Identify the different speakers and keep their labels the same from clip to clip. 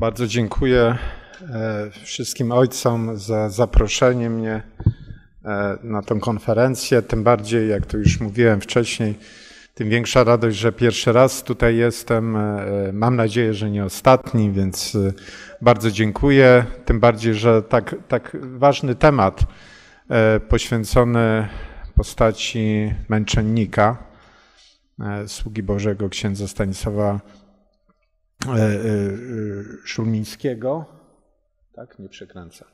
Speaker 1: Bardzo dziękuję e, wszystkim ojcom za zaproszenie mnie e, na tę konferencję. Tym bardziej, jak to już mówiłem wcześniej, tym większa radość, że pierwszy raz tutaj jestem. E, mam nadzieję, że nie ostatni, więc bardzo dziękuję. Tym bardziej, że tak, tak ważny temat poświęcony postaci męczennika, sługi Bożego księdza Stanisława E, e, e, Szulmińskiego. Tak, nie przekręcam.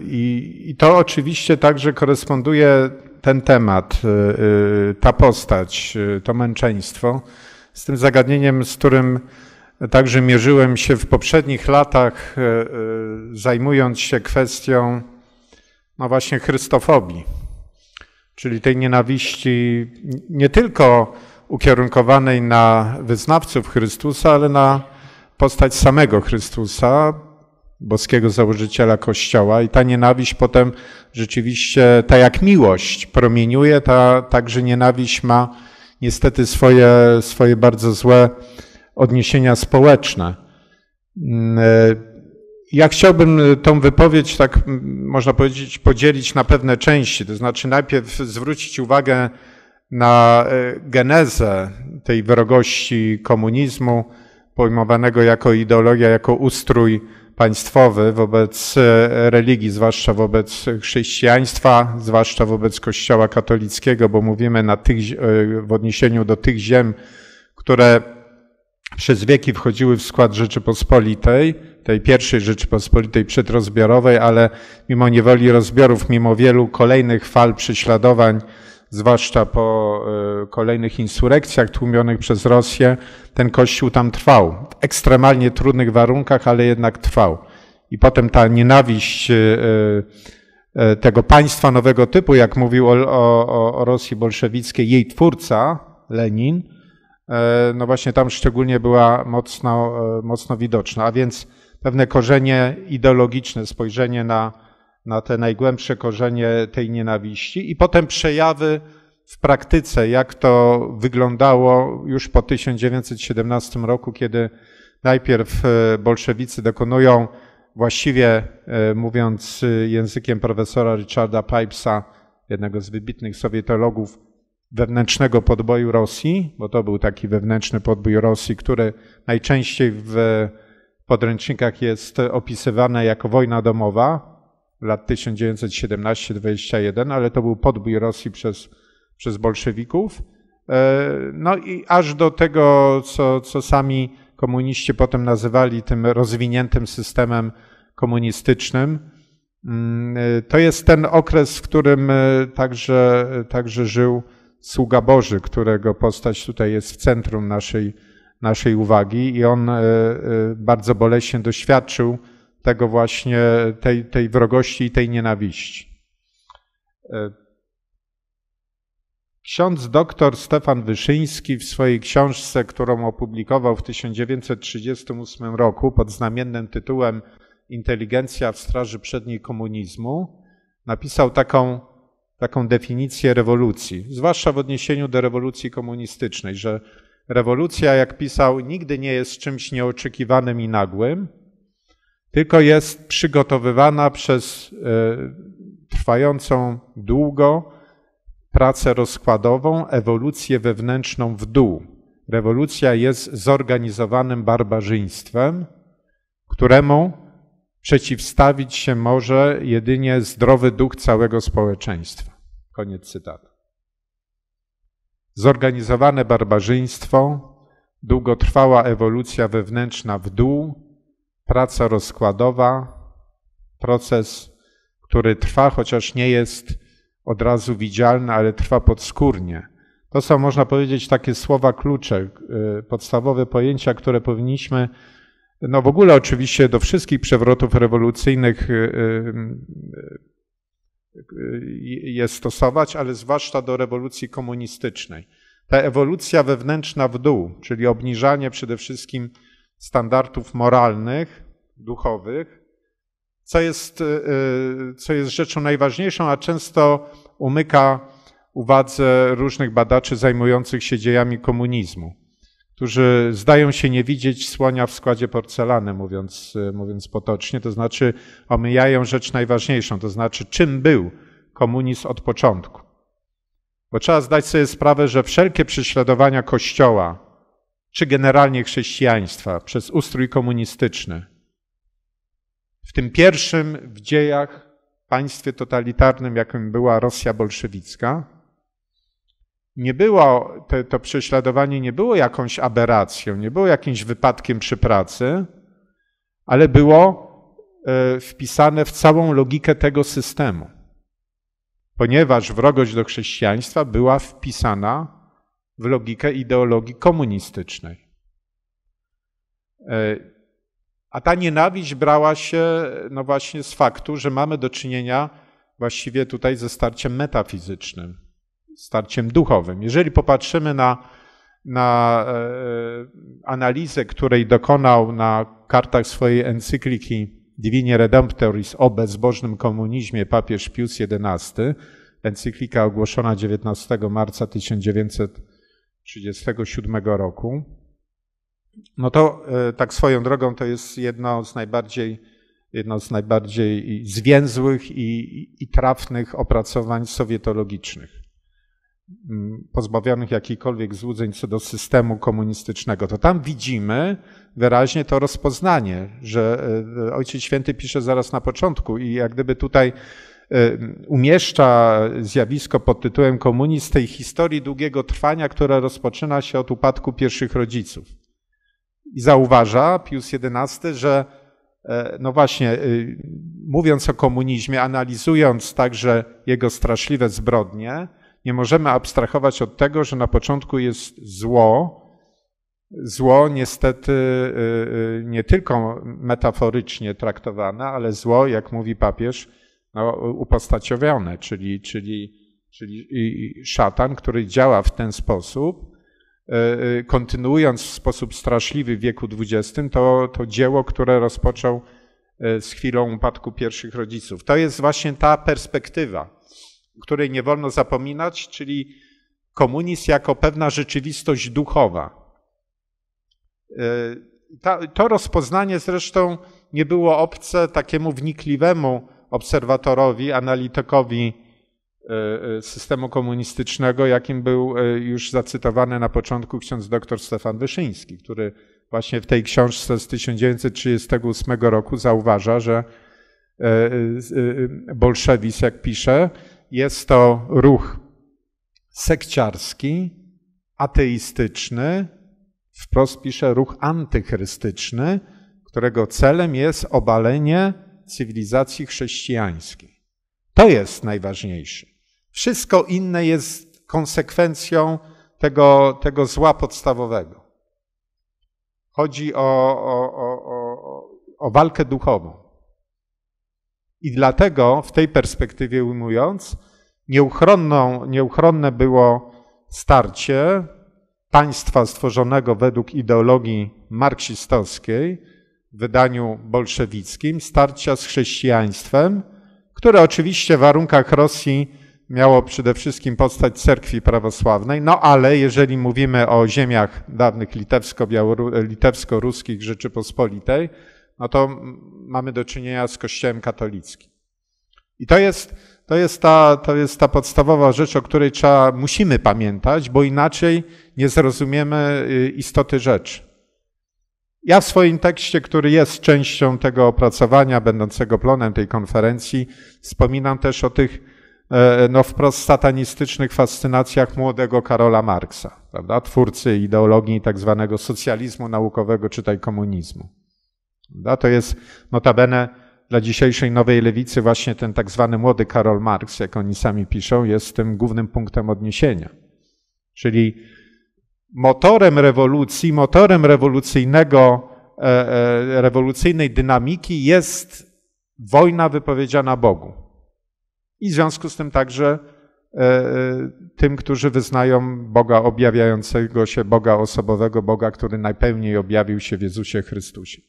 Speaker 1: I, to oczywiście także koresponduje ten temat, ta postać, to męczeństwo z tym zagadnieniem, z którym także mierzyłem się w poprzednich latach, zajmując się kwestią no właśnie chrystofobii, czyli tej nienawiści nie tylko ukierunkowanej na wyznawców Chrystusa, ale na postać samego Chrystusa, boskiego założyciela Kościoła. I ta nienawiść potem rzeczywiście, tak jak miłość promieniuje, ta także nienawiść ma niestety swoje, swoje bardzo złe odniesienia społeczne. Mm, e, ja chciałbym tą wypowiedź, tak można powiedzieć, podzielić na pewne części. To znaczy, najpierw zwrócić uwagę na e, genezę tej wrogości komunizmu, pojmowanego jako ideologia, jako ustrój państwowy wobec e, religii, zwłaszcza wobec chrześcijaństwa, zwłaszcza wobec Kościoła katolickiego, bo mówimy na tych, e, w odniesieniu do tych ziem, które przez wieki wchodziły w skład Rzeczypospolitej, tej pierwszej Rzeczypospolitej przedrozbiorowej, ale mimo niewoli rozbiorów, mimo wielu kolejnych fal prześladowań, zwłaszcza po y, kolejnych insurekcjach tłumionych przez Rosję, ten kościół tam trwał. W ekstremalnie trudnych warunkach, ale jednak trwał. I potem ta nienawiść y, y, tego państwa nowego typu, jak mówił o, o, o Rosji bolszewickiej jej twórca, Lenin, no właśnie tam szczególnie była mocno, mocno widoczna. A więc pewne korzenie ideologiczne, spojrzenie na na te najgłębsze korzenie tej nienawiści i potem przejawy w praktyce, jak to wyglądało już po 1917 roku, kiedy najpierw e, bolszewicy dokonują właściwie, e, mówiąc e, językiem profesora Richarda Pipesa, jednego z wybitnych sowietologów, wewnętrznego podboju Rosji, bo to był taki wewnętrzny podbój Rosji, który najczęściej w podręcznikach jest opisywany jako wojna domowa, lat 1917-21, ale to był podbój Rosji przez, przez bolszewików. E, no i aż do tego, co, co sami komuniści potem nazywali tym rozwiniętym systemem komunistycznym. Mm, e, to jest ten okres, w którym e, także, także żył sługa Boży, którego postać tutaj jest w centrum naszej, naszej uwagi i on bardzo boleśnie doświadczył tego właśnie, tej, tej wrogości i tej nienawiści. E, ksiądz doktor Stefan Wyszyński w swojej książce, którą opublikował w 1938 roku pod znamiennym tytułem Inteligencja w Straży Przedniej Komunizmu, napisał taką, taką definicję rewolucji, zwłaszcza w odniesieniu do rewolucji komunistycznej, że rewolucja, jak pisał, nigdy nie jest czymś nieoczekiwanym i nagłym, tylko jest przygotowywana przez e, trwającą długo pracę rozkładową, ewolucję wewnętrzną w dół. Rewolucja jest zorganizowanym barbarzyństwem, któremu przeciwstawić się może jedynie zdrowy duch całego społeczeństwa. Koniec cytatu. Zorganizowane barbarzyństwo, długotrwała ewolucja wewnętrzna w dół, praca rozkładowa, proces, który trwa, chociaż nie jest od razu widzialny, ale trwa podskórnie. To są, można powiedzieć, takie słowa klucze, y, podstawowe pojęcia, które powinniśmy, no w ogóle oczywiście do wszystkich przewrotów rewolucyjnych y, y, je stosować, ale zwłaszcza do rewolucji komunistycznej. Ta ewolucja wewnętrzna w dół, czyli obniżanie przede wszystkim standardów moralnych, duchowych, co jest, y, y, co jest rzeczą najważniejszą, a często umyka uwadze różnych badaczy zajmujących się dziejami komunizmu, którzy zdają się nie widzieć słonia w składzie porcelany, mówiąc, y, mówiąc potocznie, to znaczy omijają rzecz najważniejszą, to znaczy czym był komunizm od początku. Bo trzeba zdać sobie sprawę, że wszelkie prześladowania Kościoła, czy generalnie chrześcijaństwa przez ustrój komunistyczny. W tym pierwszym w dziejach państwie totalitarnym, jakim była Rosja bolszewicka, nie było, te, to prześladowanie nie było jakąś aberracją, nie było jakimś wypadkiem przy pracy, ale było e, wpisane w całą logikę tego systemu, ponieważ wrogość do chrześcijaństwa była wpisana w logikę ideologii komunistycznej. E, a ta nienawiść brała się no właśnie z faktu, że mamy do czynienia właściwie tutaj ze starciem metafizycznym, starciem duchowym. Jeżeli popatrzymy na, na e, analizę, której dokonał na kartach swojej encykliki Divini Redemptoris o bezbożnym komunizmie papież Pius XI, encyklika ogłoszona 19 marca 1900 1937 roku. No to e, tak swoją drogą to jest jedno z najbardziej, jedno z najbardziej zwięzłych i, i trafnych opracowań sowietologicznych, mm, pozbawionych jakichkolwiek złudzeń co do systemu komunistycznego. To tam widzimy wyraźnie to rozpoznanie, że e, e, Ojciec Święty pisze zaraz na początku i jak gdyby tutaj Y, umieszcza zjawisko pod tytułem komunizm tej historii długiego trwania, która rozpoczyna się od upadku pierwszych rodziców. I zauważa Pius XI, że e, no właśnie, y, mówiąc o komunizmie, analizując także jego straszliwe zbrodnie, nie możemy abstrahować od tego, że na początku jest zło. Zło niestety y, nie tylko metaforycznie traktowane, ale zło, jak mówi papież, no, upostaciowione, czyli, czyli, czyli szatan, który działa w ten sposób, e, e, kontynuując w sposób straszliwy w wieku XX to, to dzieło, które rozpoczął e, z chwilą upadku pierwszych rodziców. To jest właśnie ta perspektywa, której nie wolno zapominać, czyli komunizm jako pewna rzeczywistość duchowa. to rozpoznanie zresztą nie było obce takiemu wnikliwemu obserwatorowi, analitykowi e, e, systemu komunistycznego, jakim był e, już zacytowany na początku ksiądz dr Stefan Wyszyński, który właśnie w tej książce z 1938 roku zauważa, że bolszewizm, jak pisze, jest to ruch sekciarski, ateistyczny, wprost pisze ruch antychrystyczny, którego celem jest obalenie cywilizacji chrześcijańskiej. To jest najważniejsze. Wszystko inne jest konsekwencją tego, tego zła podstawowego. Chodzi o, o, o, o walkę duchową. I dlatego, w tej perspektywie ujmując, nieuchronną, nieuchronne było starcie państwa stworzonego według ideologii marksistowskiej wydaniu bolszewickim, starcia z chrześcijaństwem, które oczywiście w warunkach Rosji miało przede wszystkim postać cerkwi prawosławnej, no ale jeżeli mówimy o ziemiach dawnych litewsko-ruskich Rzeczypospolitej, no to mamy do czynienia z Kościołem katolickim. I to jest, to jest, ta, to jest ta podstawowa rzecz, o której trzeba, musimy pamiętać, bo inaczej nie zrozumiemy y, istoty rzeczy. Ja w swoim tekście, który jest częścią tego opracowania, będącego plonem tej konferencji, wspominam też o tych e, no, wprost satanistycznych fascynacjach młodego Karola Marksa, prawda? twórcy ideologii tak zwanego socjalizmu naukowego, czytaj komunizmu. Prawda? To jest notabene dla dzisiejszej nowej lewicy właśnie ten tak zwany młody Karol Marx, jak oni sami piszą, jest tym głównym punktem odniesienia. Czyli motorem rewolucji, motorem rewolucyjnego, e, e, rewolucyjnej dynamiki jest wojna wypowiedziana Bogu. I w związku z tym także e, tym, którzy wyznają Boga objawiającego się, Boga osobowego, Boga, który najpełniej objawił się w Jezusie Chrystusie.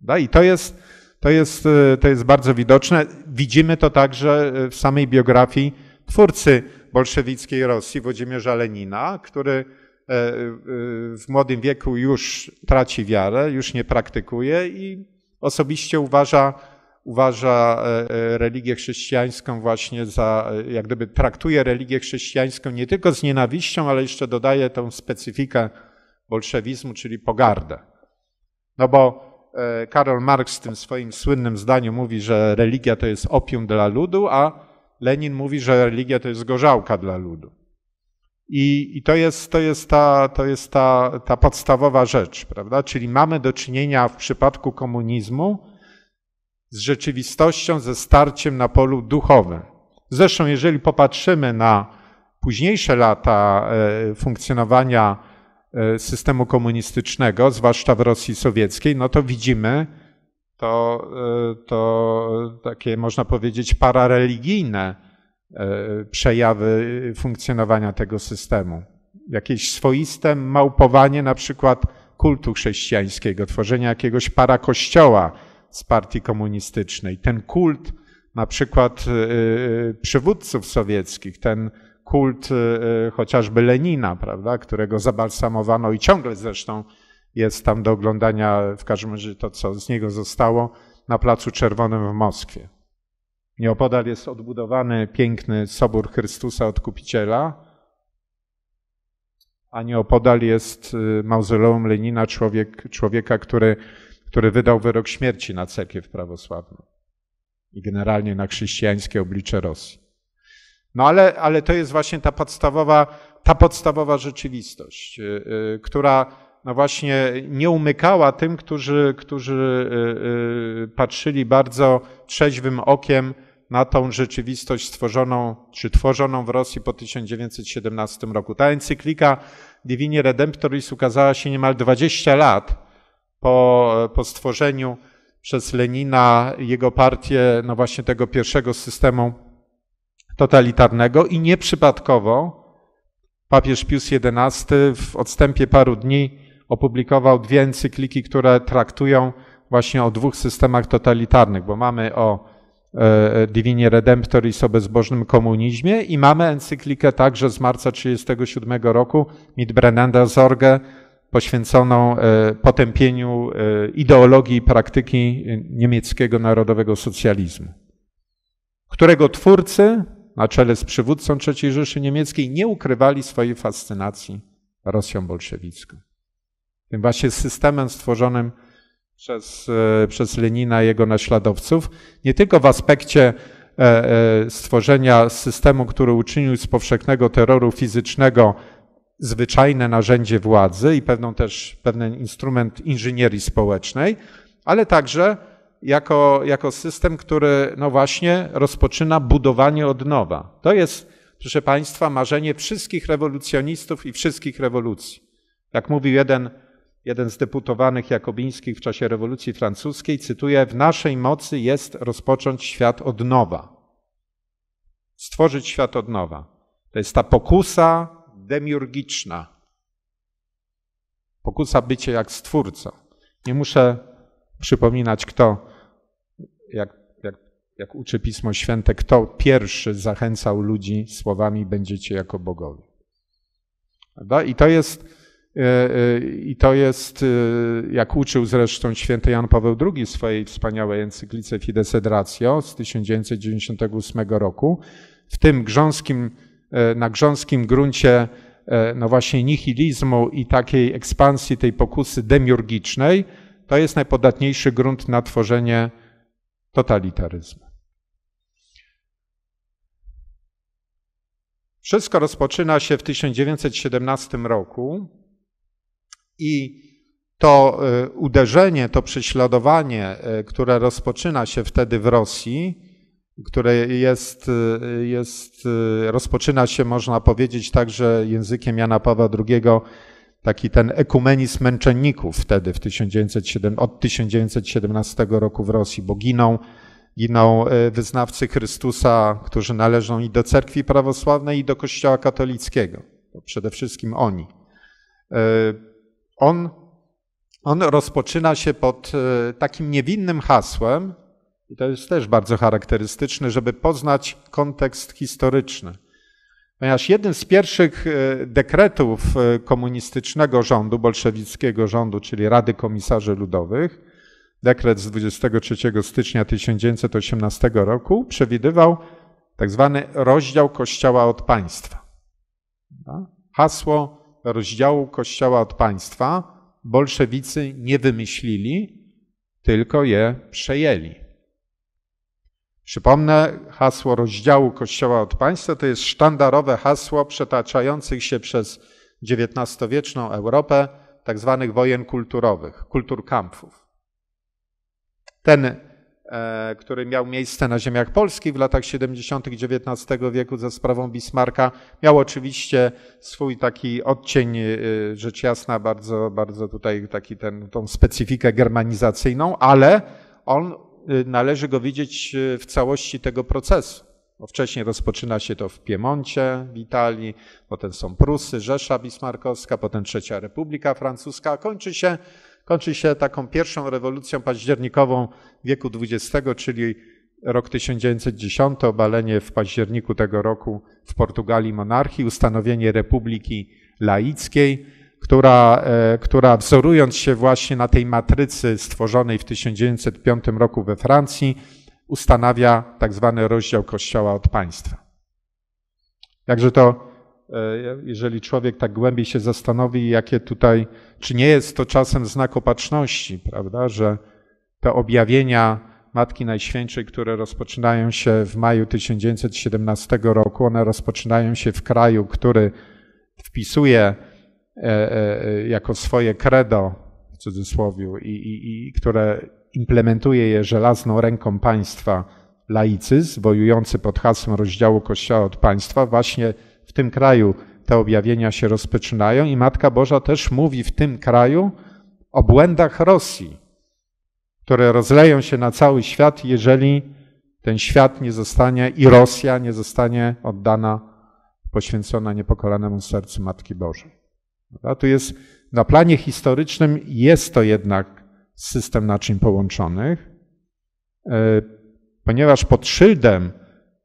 Speaker 1: No I to jest, to jest, to jest bardzo widoczne. Widzimy to także w samej biografii twórcy bolszewickiej Rosji, Włodzimierza Lenina, który E, e, w młodym wieku już traci wiarę, już nie praktykuje i osobiście uważa, uważa e, religię chrześcijańską właśnie za, jak gdyby traktuje religię chrześcijańską nie tylko z nienawiścią, ale jeszcze dodaje tą specyfikę bolszewizmu, czyli pogardę. No bo Karol Marx w tym swoim słynnym zdaniu mówi, że religia to jest opium dla ludu, a Lenin mówi, że religia to jest gorzałka dla ludu. I, i to jest, to jest, ta, to jest ta, ta podstawowa rzecz, prawda? Czyli mamy do czynienia w przypadku komunizmu z rzeczywistością, ze starciem na polu duchowym. Zresztą, jeżeli popatrzymy na późniejsze lata e, funkcjonowania e, systemu komunistycznego, zwłaszcza w Rosji Sowieckiej, no to widzimy to, e, to takie, można powiedzieć, parareligijne E, przejawy funkcjonowania tego systemu. Jakieś swoiste małpowanie na przykład kultu chrześcijańskiego, tworzenie jakiegoś parakościoła z partii komunistycznej. Ten kult na przykład e, e, przywódców sowieckich, ten kult chociażby Lenina, prawda, którego zabalsamowano i ciągle zresztą jest tam do oglądania w każdym razie to, co z niego zostało na Placu Czerwonym w Moskwie. Nieopodal jest odbudowany piękny Sobór Chrystusa Odkupiciela, a nieopodal jest y, mauzoleum Lenina, człowiek, człowieka, który, który wydał wyrok śmierci na cerkiew prawosławną i generalnie na chrześcijańskie oblicze Rosji. No ale, ale to jest właśnie ta podstawowa, ta podstawowa rzeczywistość, y, y, która no właśnie nie umykała tym, którzy, którzy y, y, patrzyli bardzo trzeźwym okiem na tą rzeczywistość stworzoną, czy tworzoną w Rosji po 1917 roku. Ta encyklika Divini Redemptoris ukazała się niemal 20 lat po, po stworzeniu przez Lenina jego partię, no właśnie tego pierwszego systemu totalitarnego i nieprzypadkowo papież Pius XI w odstępie paru dni opublikował dwie encykliki, które traktują właśnie o dwóch systemach totalitarnych, bo mamy o e, e, Divinie Redemptoris o bezbożnym komunizmie i mamy encyklikę także z marca 1937 roku Mitbrennanda Zorge poświęconą e, potępieniu ideologii i praktyki niemieckiego narodowego socjalizmu, którego twórcy na czele z przywódcą III Rzeszy Niemieckiej nie ukrywali swojej fascynacji Rosją bolszewicką tym właśnie systemem stworzonym przez, e, przez Lenina i jego naśladowców, nie tylko w aspekcie e, e, stworzenia systemu, który uczynił z powszechnego terroru fizycznego zwyczajne narzędzie władzy i pewną też pewien instrument inżynierii społecznej, ale także jako, jako system, który no właśnie rozpoczyna budowanie od nowa. To jest, proszę Państwa, marzenie wszystkich rewolucjonistów i wszystkich rewolucji. Jak mówił jeden jeden z deputowanych jakobińskich w czasie rewolucji francuskiej, cytuję: W naszej mocy jest rozpocząć świat od nowa. Stworzyć świat od nowa. To jest ta pokusa demiurgiczna. Pokusa bycie jak stwórca. Nie muszę przypominać, kto, jak, jak, jak uczy Pismo Święte, kto pierwszy zachęcał ludzi słowami: Będziecie jako bogowie. I to jest E, e, I to jest, e, jak uczył zresztą święty Jan Paweł II w swojej wspaniałej encyklice Fides et Ratio z 1998 roku, w tym grząskim, na grząskim gruncie no właśnie nihilizmu i takiej ekspansji tej pokusy demiurgicznej, to jest najpodatniejszy grunt na tworzenie totalitaryzmu. Wszystko rozpoczyna się w 1917 roku, i to e, uderzenie, to prześladowanie, e, które rozpoczyna się wtedy w Rosji, które jest, e, jest, rozpoczyna się, można powiedzieć, także językiem Jana Pawła II, taki ten ekumenizm męczenników wtedy w 1907, od 1917 roku w Rosji, bo giną, giną wyznawcy Chrystusa, którzy należą i do cerkwi prawosławnej, i do kościoła katolickiego. przede wszystkim oni on, on rozpoczyna się pod e, takim niewinnym hasłem, i to jest też bardzo charakterystyczne, żeby poznać kontekst historyczny. Ponieważ jednym z pierwszych e, dekretów e, komunistycznego rządu, bolszewickiego rządu, czyli Rady Komisarzy Ludowych, dekret z 23 stycznia 1918 roku, przewidywał tak zwany rozdział kościoła od państwa. Hasło rozdziału Kościoła od państwa bolszewicy nie wymyślili, tylko je przejęli. Przypomnę, hasło rozdziału Kościoła od państwa to jest sztandarowe hasło przetaczających się przez XIX-wieczną Europę tzw. Tak wojen kulturowych, kulturkampfów. Ten E, który miał miejsce na ziemiach polskich w latach 70. XIX wieku za sprawą Bismarka, miał oczywiście swój taki odcień, y, rzecz jasna, bardzo, bardzo tutaj taki ten, tą specyfikę germanizacyjną, ale on y, należy go widzieć y, w całości tego procesu. Bo wcześniej rozpoczyna się to w Piemoncie, w Italii, potem są Prusy, Rzesza Bismarkowska, potem Trzecia Republika Francuska, a kończy się kończy się taką pierwszą rewolucją październikową wieku XX, czyli rok 1910, obalenie w październiku tego roku w Portugalii monarchii, ustanowienie Republiki Laickiej, która, e, która wzorując się właśnie na tej matrycy stworzonej w 1905 roku we Francji, ustanawia tak zwany rozdział kościoła od państwa. Jakże to E, jeżeli człowiek tak głębiej się zastanowi, jakie tutaj, czy nie jest to czasem znak opatrzności, prawda, że te objawienia Matki Najświętszej, które rozpoczynają się w maju 1917 roku, one rozpoczynają się w kraju, który wpisuje e, e, jako swoje credo, w cudzysłowie, i, i, i które implementuje je żelazną ręką państwa laicyzm, wojujący pod hasłem rozdziału Kościoła od państwa, właśnie w tym kraju te objawienia się rozpoczynają i Matka Boża też mówi w tym kraju o błędach Rosji, które rozleją się na cały świat, jeżeli ten świat nie zostanie i Rosja nie zostanie oddana, poświęcona niepokolanemu sercu Matki Bożej. A tu jest, na planie historycznym jest to jednak system naczyń połączonych, e, ponieważ pod szyldem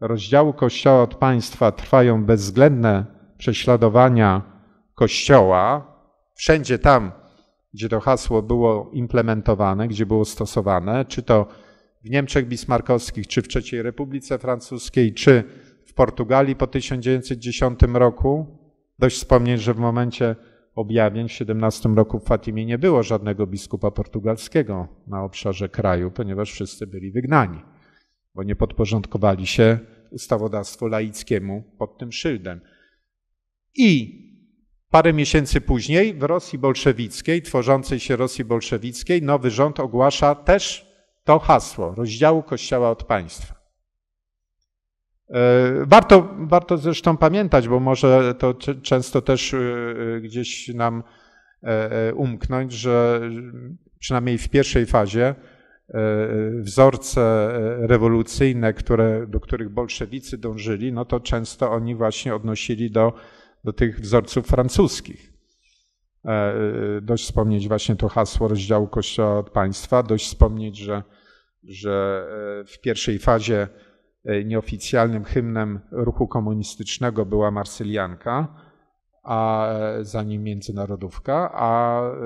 Speaker 1: rozdziału Kościoła od państwa trwają bezwzględne prześladowania Kościoła, wszędzie tam, gdzie to hasło było implementowane, gdzie było stosowane, czy to w Niemczech Bismarckowskich, czy w III Republice Francuskiej, czy w Portugalii po 1910 roku. Dość wspomnieć, że w momencie objawień w 17 roku w Fatimie nie było żadnego biskupa portugalskiego na obszarze kraju, ponieważ wszyscy byli wygnani bo nie podporządkowali się ustawodawstwu laickiemu pod tym szyldem. I parę miesięcy później w Rosji bolszewickiej, tworzącej się Rosji bolszewickiej, nowy rząd ogłasza też to hasło rozdziału Kościoła od państwa. E, warto, warto zresztą pamiętać, bo może to często też e, e, gdzieś nam umknąć, że przynajmniej w pierwszej fazie E, wzorce e, rewolucyjne, które, do których bolszewicy dążyli, no to często oni właśnie odnosili do, do tych wzorców francuskich. E, dość wspomnieć właśnie to hasło rozdziału Kościoła od państwa, dość wspomnieć, że, że w pierwszej fazie nieoficjalnym hymnem ruchu komunistycznego była Marsylianka, a za nim międzynarodówka, a e,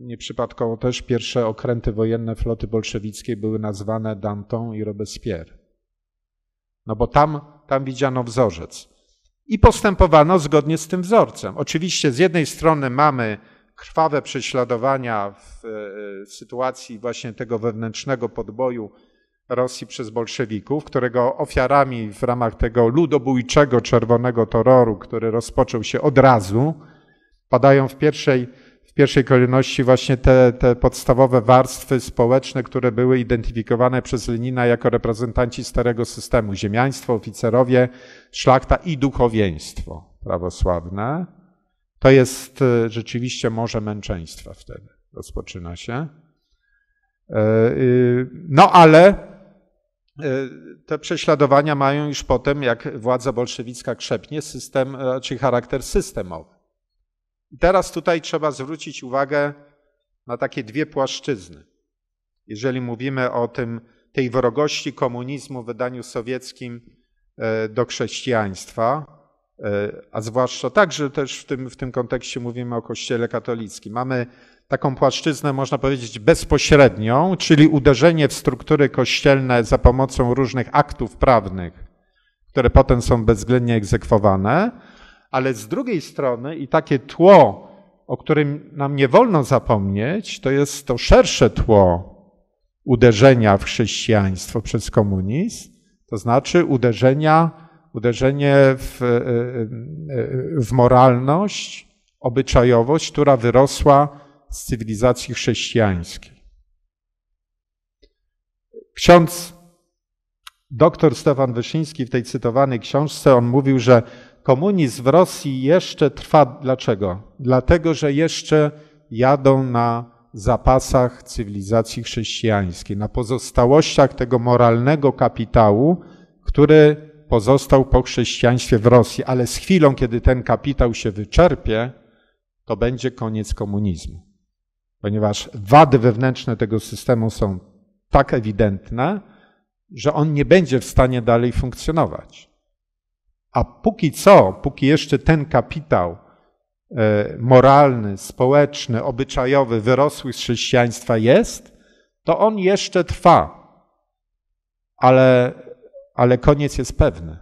Speaker 1: nieprzypadkowo też pierwsze okręty wojenne floty bolszewickiej były nazwane Danton i Robespierre. No bo tam, tam widziano wzorzec. I postępowano zgodnie z tym wzorcem. Oczywiście z jednej strony mamy krwawe prześladowania w e, sytuacji właśnie tego wewnętrznego podboju Rosji przez bolszewików, którego ofiarami w ramach tego ludobójczego czerwonego terroru, który rozpoczął się od razu, padają w pierwszej, w pierwszej kolejności właśnie te, te podstawowe warstwy społeczne, które były identyfikowane przez Lenina jako reprezentanci starego systemu: ziemiaństwo, oficerowie, szlachta i duchowieństwo prawosławne. To jest y, rzeczywiście morze męczeństwa wtedy rozpoczyna się. E, y, no ale E, te prześladowania mają już potem, jak władza bolszewicka krzepnie, system, e, czy charakter systemowy. I teraz tutaj trzeba zwrócić uwagę na takie dwie płaszczyzny. Jeżeli mówimy o tym, tej wrogości komunizmu w wydaniu sowieckim e, do chrześcijaństwa, E, a zwłaszcza także też w tym, w tym kontekście mówimy o Kościele katolickim. Mamy taką płaszczyznę, można powiedzieć, bezpośrednią, czyli uderzenie w struktury kościelne za pomocą różnych aktów prawnych, które potem są bezwzględnie egzekwowane, ale z drugiej strony i takie tło, o którym nam nie wolno zapomnieć, to jest to szersze tło uderzenia w chrześcijaństwo przez komunizm, to znaczy uderzenia uderzenie w, e, e, e, w moralność, obyczajowość, która wyrosła z cywilizacji chrześcijańskiej. Ksiądz dr Stefan Wyszyński w tej cytowanej książce, on mówił, że komunizm w Rosji jeszcze trwa. Dlaczego? Dlatego, że jeszcze jadą na zapasach cywilizacji chrześcijańskiej, na pozostałościach tego moralnego kapitału, który pozostał po chrześcijaństwie w Rosji, ale z chwilą, kiedy ten kapitał się wyczerpie, to będzie koniec komunizmu. Ponieważ wady wewnętrzne tego systemu są tak ewidentne, że on nie będzie w stanie dalej funkcjonować. A póki co, póki jeszcze ten kapitał e, moralny, społeczny, obyczajowy, wyrosły z chrześcijaństwa jest, to on jeszcze trwa. Ale ale koniec jest pewny.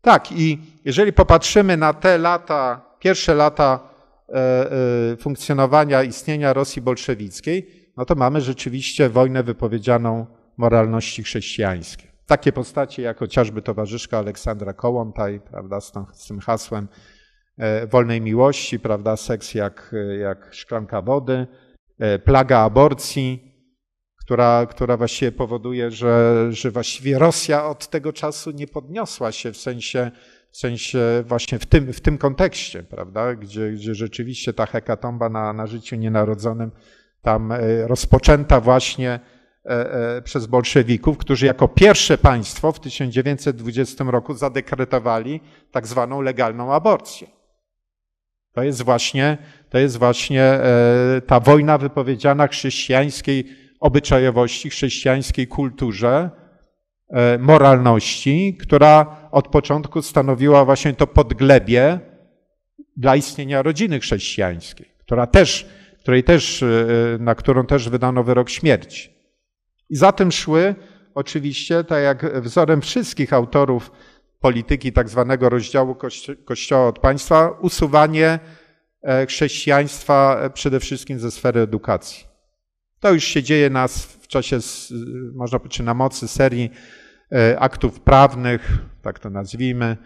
Speaker 1: Tak, i jeżeli popatrzymy na te lata, pierwsze lata e, e, funkcjonowania, istnienia Rosji bolszewickiej, no to mamy rzeczywiście wojnę wypowiedzianą moralności chrześcijańskiej. Takie postacie jak chociażby towarzyszka Aleksandra Kołłątaj, prawda, z, z tym hasłem e, wolnej miłości, prawda, seks jak, jak szklanka wody, plaga aborcji, która, która właściwie powoduje, że, że właściwie Rosja od tego czasu nie podniosła się w sensie, w sensie właśnie w tym, w tym kontekście, prawda, gdzie, gdzie rzeczywiście ta hekatomba na, na życiu nienarodzonym tam e, rozpoczęta właśnie e, e, przez bolszewików, którzy jako pierwsze państwo w 1920 roku zadekretowali tak zwaną legalną aborcję. To jest właśnie, to jest właśnie ta wojna wypowiedziana chrześcijańskiej obyczajowości, chrześcijańskiej kulturze, e, moralności, która od początku stanowiła właśnie to podglebie dla istnienia rodziny chrześcijańskiej, która też, której też, e, na którą też wydano wyrok śmierci. I za tym szły oczywiście, tak jak wzorem wszystkich autorów polityki tak zwanego rozdziału Kościoła od państwa, usuwanie e, chrześcijaństwa przede wszystkim ze sfery edukacji. To już się dzieje nas w czasie, można powiedzieć, na mocy serii e, aktów prawnych, tak to nazwijmy,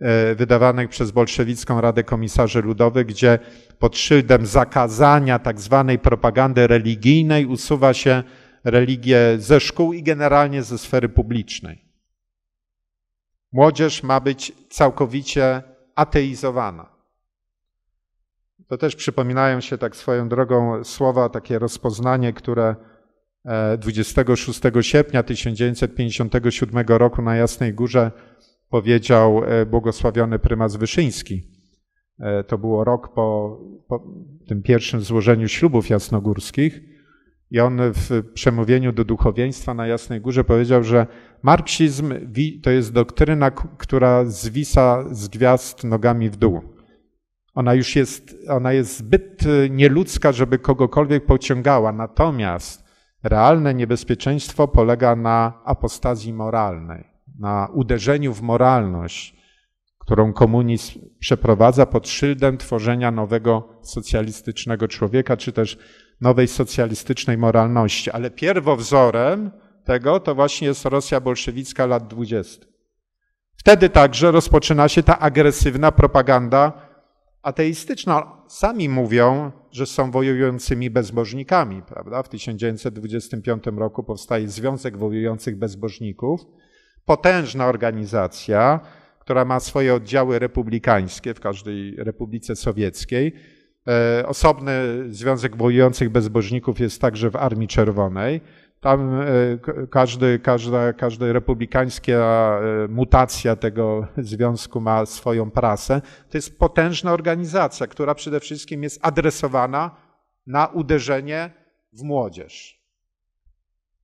Speaker 1: e, wydawanych przez bolszewicką Radę Komisarzy Ludowych, gdzie pod szyldem zakazania tak zwanej propagandy religijnej usuwa się religię ze szkół i generalnie ze sfery publicznej. Młodzież ma być całkowicie ateizowana. To też przypominają się tak swoją drogą słowa, takie rozpoznanie, które 26 e, sierpnia 1957 roku na Jasnej Górze powiedział e, błogosławiony prymas Wyszyński. E, to było rok po, po tym pierwszym złożeniu ślubów jasnogórskich. I on w przemówieniu do duchowieństwa na Jasnej Górze powiedział, że marksizm to jest doktryna, która zwisa z gwiazd nogami w dół. Ona już jest, ona jest zbyt y, nieludzka, żeby kogokolwiek pociągała. Natomiast realne niebezpieczeństwo polega na apostazji moralnej, na uderzeniu w moralność, którą komunizm przeprowadza pod szyldem tworzenia nowego socjalistycznego człowieka, czy też nowej socjalistycznej moralności. Ale pierwowzorem tego to właśnie jest Rosja bolszewicka lat 20. Wtedy także rozpoczyna się ta agresywna propaganda ateistyczna, sami mówią, że są wojującymi bezbożnikami. Prawda? W 1925 roku powstaje Związek Wojujących Bezbożników, potężna organizacja, która ma swoje oddziały republikańskie w każdej republice sowieckiej. E, osobny Związek Wojujących Bezbożników jest także w Armii Czerwonej. Tam e, każdy, każda, każda republikańska e, mutacja tego związku ma swoją prasę. To jest potężna organizacja, która przede wszystkim jest adresowana na uderzenie w młodzież.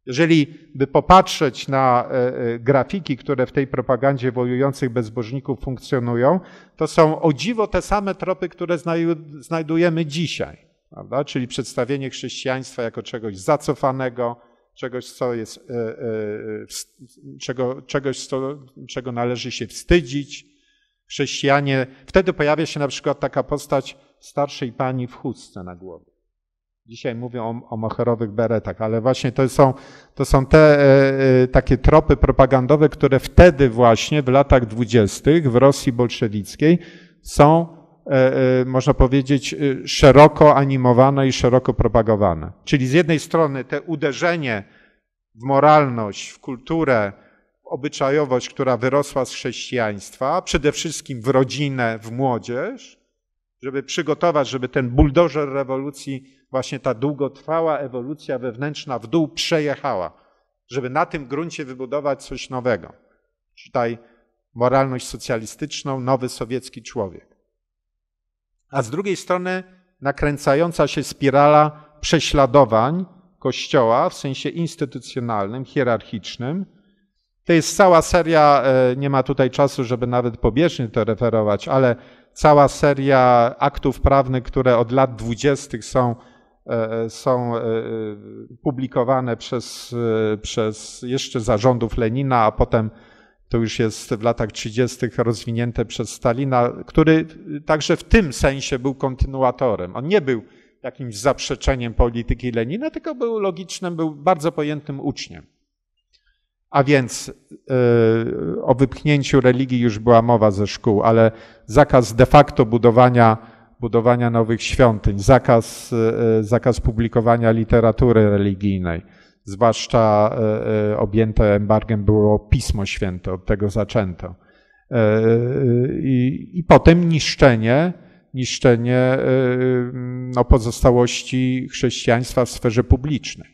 Speaker 1: Jeżeli by popatrzeć na e, grafiki, które w tej propagandzie wojujących bezbożników funkcjonują, to są o dziwo te same tropy, które znajdujemy dzisiaj. Prawda? Czyli przedstawienie chrześcijaństwa jako czegoś zacofanego, czegoś, co jest, e, e, czego, czegoś, co, czego należy się wstydzić. Chrześcijanie, wtedy pojawia się na przykład taka postać starszej pani w chustce na głowie. Dzisiaj mówią o, o moherowych beretach, ale właśnie to są, to są te e, e, takie tropy propagandowe, które wtedy właśnie w latach dwudziestych w Rosji bolszewickiej są E, e, można powiedzieć, e, szeroko animowane i szeroko propagowane. Czyli z jednej strony te uderzenie w moralność, w kulturę, w obyczajowość, która wyrosła z chrześcijaństwa, przede wszystkim w rodzinę, w młodzież, żeby przygotować, żeby ten buldożer rewolucji, właśnie ta długotrwała ewolucja wewnętrzna w dół przejechała, żeby na tym gruncie wybudować coś nowego. Czytaj moralność socjalistyczną, nowy sowiecki człowiek a z drugiej strony nakręcająca się spirala prześladowań Kościoła w sensie instytucjonalnym, hierarchicznym. To jest cała seria, e, nie ma tutaj czasu, żeby nawet pobieżnie to referować, ale cała seria aktów prawnych, które od lat dwudziestych są, e, e, są publikowane przez, przez jeszcze zarządów Lenina, a potem to już jest w latach 30. rozwinięte przez Stalina, który także w tym sensie był kontynuatorem. On nie był jakimś zaprzeczeniem polityki Lenina, tylko był logicznym, był bardzo pojętym uczniem. A więc yy, o wypchnięciu religii już była mowa ze szkół, ale zakaz de facto budowania, budowania nowych świątyń, zakaz, yy, zakaz publikowania literatury religijnej zwłaszcza e, e, objęte embargiem było Pismo Święte, od tego zaczęto. E, I, i potem niszczenie, niszczenie no, pozostałości chrześcijaństwa w sferze publicznej.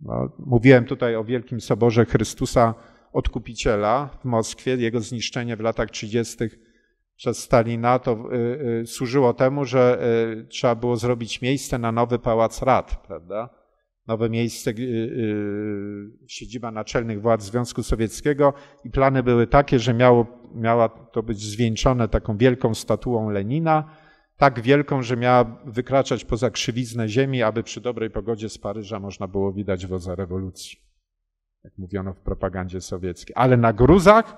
Speaker 1: No, mówiłem tutaj o Wielkim Soborze Chrystusa Odkupiciela w Moskwie. Jego zniszczenie w latach 30. przez Stalina to y, y, służyło temu, że y, trzeba było zrobić miejsce na nowy pałac rad, prawda? nowe miejsce, y, y, siedziba naczelnych władz Związku Sowieckiego i plany były takie, że miało, miała to być zwieńczone taką wielką statuą Lenina, tak wielką, że miała wykraczać poza krzywiznę ziemi, aby przy dobrej pogodzie z Paryża można było widać wodza rewolucji, jak mówiono w propagandzie sowieckiej. Ale na gruzach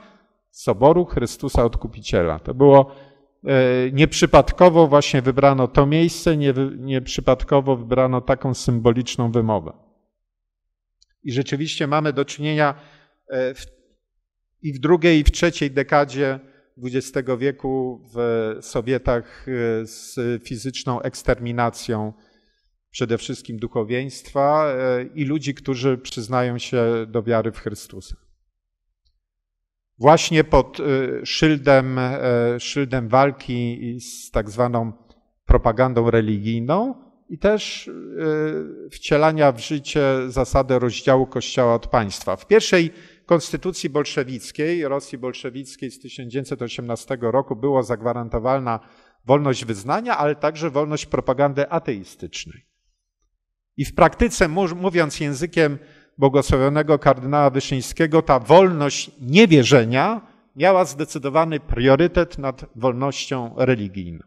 Speaker 1: Soboru Chrystusa Odkupiciela. To było E, nieprzypadkowo właśnie wybrano to miejsce, nieprzypadkowo wybrano taką symboliczną wymowę. I rzeczywiście mamy do czynienia e, w, i w drugiej, i w trzeciej dekadzie XX wieku w Sowietach e, z fizyczną eksterminacją przede wszystkim duchowieństwa i ludzi, którzy przyznają się do wiary w Chrystusa właśnie pod y, szyldem, y, szyldem walki z tak zwaną propagandą religijną i też y, wcielania w życie zasady rozdziału Kościoła od państwa. W pierwszej konstytucji bolszewickiej, Rosji bolszewickiej z 1918 roku była zagwarantowana wolność wyznania, ale także wolność propagandy ateistycznej. I w praktyce, mówiąc językiem błogosławionego kardynała Wyszyńskiego ta wolność niewierzenia miała zdecydowany priorytet nad wolnością religijną.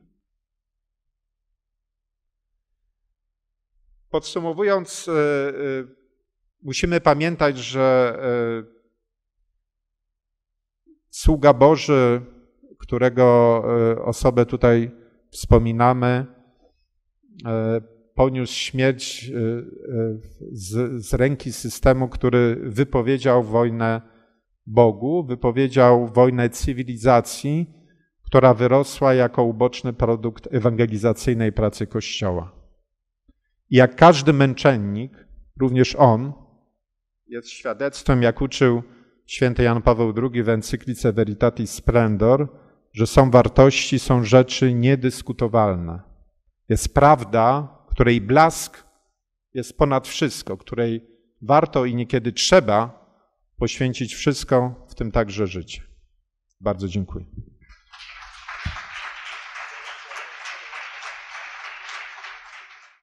Speaker 1: Podsumowując, e, e, musimy pamiętać, że e, sługa Boży, którego osobę tutaj wspominamy, poniósł śmierć y, y, z, z ręki systemu, który wypowiedział wojnę Bogu, wypowiedział wojnę cywilizacji, która wyrosła jako uboczny produkt ewangelizacyjnej pracy Kościoła. I jak każdy męczennik, również on jest świadectwem, jak uczył święty Jan Paweł II w encyklice Veritatis Splendor, że są wartości, są rzeczy niedyskutowalne. Jest prawda, której blask jest ponad wszystko, której warto i niekiedy trzeba poświęcić wszystko, w tym także życie. Bardzo dziękuję.